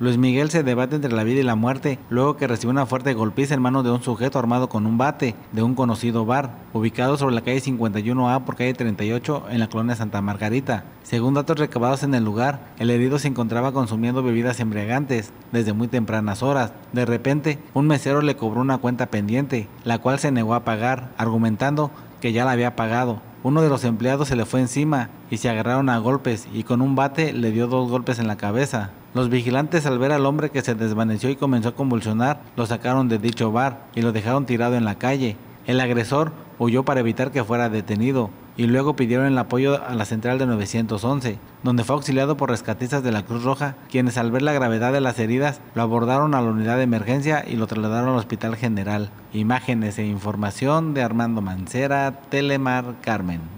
Luis Miguel se debate entre la vida y la muerte luego que recibió una fuerte golpiza en manos de un sujeto armado con un bate de un conocido bar, ubicado sobre la calle 51A por calle 38 en la colonia Santa Margarita. Según datos recabados en el lugar, el herido se encontraba consumiendo bebidas embriagantes desde muy tempranas horas. De repente, un mesero le cobró una cuenta pendiente, la cual se negó a pagar, argumentando que ya la había pagado. Uno de los empleados se le fue encima y se agarraron a golpes y con un bate le dio dos golpes en la cabeza. Los vigilantes al ver al hombre que se desvaneció y comenzó a convulsionar, lo sacaron de dicho bar y lo dejaron tirado en la calle. El agresor huyó para evitar que fuera detenido, y luego pidieron el apoyo a la central de 911, donde fue auxiliado por rescatistas de la Cruz Roja, quienes al ver la gravedad de las heridas lo abordaron a la unidad de emergencia y lo trasladaron al Hospital General. Imágenes e información de Armando Mancera, Telemar Carmen.